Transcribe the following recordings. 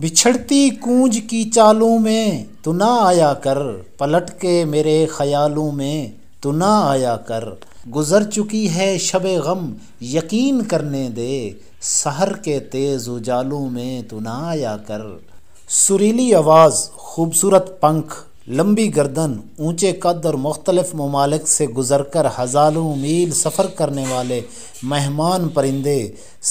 बिछड़ती कूंज की चालों में तू ना आया कर पलट के मेरे ख्यालों में तू ना आया कर गुज़र चुकी है शब गम यकीन करने दे सहर के तेज़ उजालों में तू ना आया कर सुरीली आवाज़ खूबसूरत पंख लंबी गर्दन ऊंचे कद और मुख्तलफ़ ममालिक से गुजर कर हज़ारों मील सफ़र करने वाले मेहमान परिंदे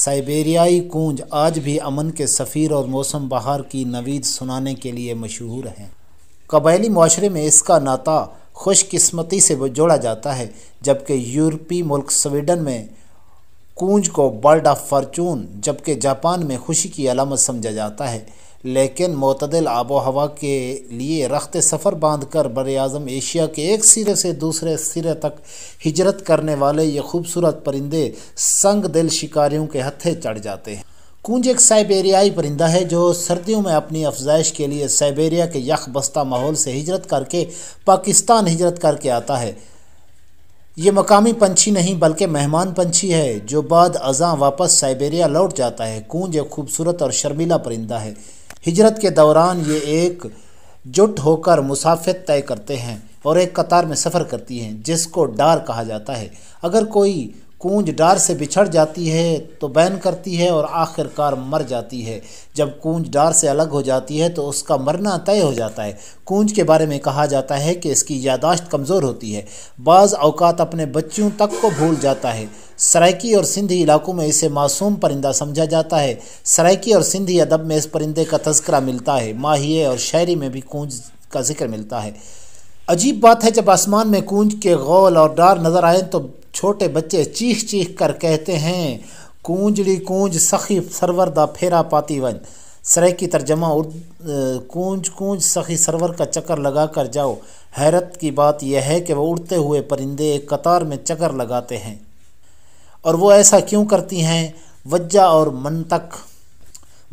साइबेरियाई कूंज आज भी अमन के सफ़ीर और मौसम बहार की नवीद सुनाने के लिए मशहूर हैं कबायली माशरे में इसका नाता खुशकस्मती से जोड़ा जाता है जबकि यूरोपी मुल्क स्वीडन में कूंज को बर्ड ऑफ फार्चून जबकि जापान में खुशी की अलामत समझा जाता है लेकिन मतदल आबो हवा के लिए रख्त सफ़र बांध कर बर अज़म एशिया के एक सिरे से दूसरे सिरे तक हिजरत करने वाले ये खूबसूरत परिंदे संग दिल शिकारियों के हथे चढ़ जाते हैं कुंज एक साइबेरियाई परिंदा है जो सर्दियों में अपनी अफजाइश के लिए साइबेरिया के यख बस्ता माहौल से हिजरत करके पाकिस्तान हिजरत करके आता है ये मकामी पंछी नहीं बल्कि मेहमान पंछी है जो बाद अजा वापस साइबेरिया लौट जाता है कुंज एक खूबसूरत और शर्मीला परिंदा है हिजरत के दौरान ये एक जुट होकर मुसाफत तय करते हैं और एक कतार में सफ़र करती हैं जिसको डार कहा जाता है अगर कोई कूंज डार से बिछड़ जाती है तो बैन करती है और आखिरकार मर जाती है जब कूंज डार से अलग हो जाती है तो उसका मरना तय हो जाता है कूंज के बारे में कहा जाता है कि इसकी यादाश्त कमज़ोर होती है बाज़ अवकात अपने बच्चों तक को भूल जाता है सराइकी और सिंधी इलाकों में इसे मासूम परिंदा समझा जाता है सराइकी और सिंधी अदब में इस परिंदे का तस्करा मिलता है माहिए और शायरी में भी कूंज का जिक्र मिलता है अजीब बात है जब आसमान में कूंज के गौल और डार नज़र आए तो छोटे बच्चे चीख चीख कर कहते हैं कूंजड़ी कूंज सखी सरवरदा फेरा पाती वन सरे की तर्जमा कूंज कूंज सखी सरवर का चक्कर लगा कर जाओ हैरत की बात यह है कि वह उड़ते हुए परिंदे एक कतार में चक्कर लगाते हैं और वो ऐसा क्यों करती हैं वज्जा और मन तक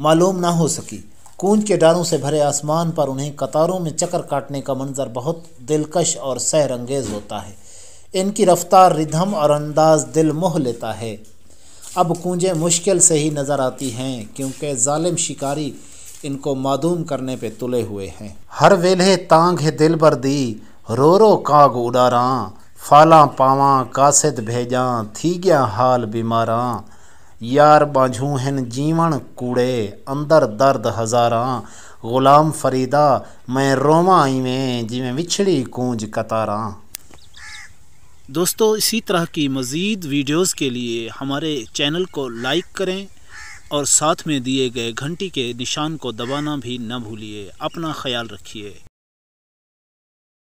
मालूम ना हो सकी कूंज के डारों से भरे आसमान पर उन्हें कतारों में चक्कर काटने का मंजर बहुत दिलकश और सहर अंगेज होता है इनकी रफ्तार रिधम और अंदाज दिल मोह लेता है अब कूंजें मुश्किल से ही नज़र आती हैं क्योंकि ालिम शिकारी इनको मादूम करने पे तुले हुए हैं हर वेले तांग है दिल बर दी रो रो काग उडारा फालां पावां कासिद भेजां थी गया हाल बीमारां यार बांझू हैं जीवन कूड़े अंदर दर्द हजारा ग़ुलाम फरीदा मैं रोवां इवें जिमें विछड़ी कूंज कतारा दोस्तों इसी तरह की मज़ीद वीडियोस के लिए हमारे चैनल को लाइक करें और साथ में दिए गए घंटी के निशान को दबाना भी न भूलिए अपना ख्याल रखिए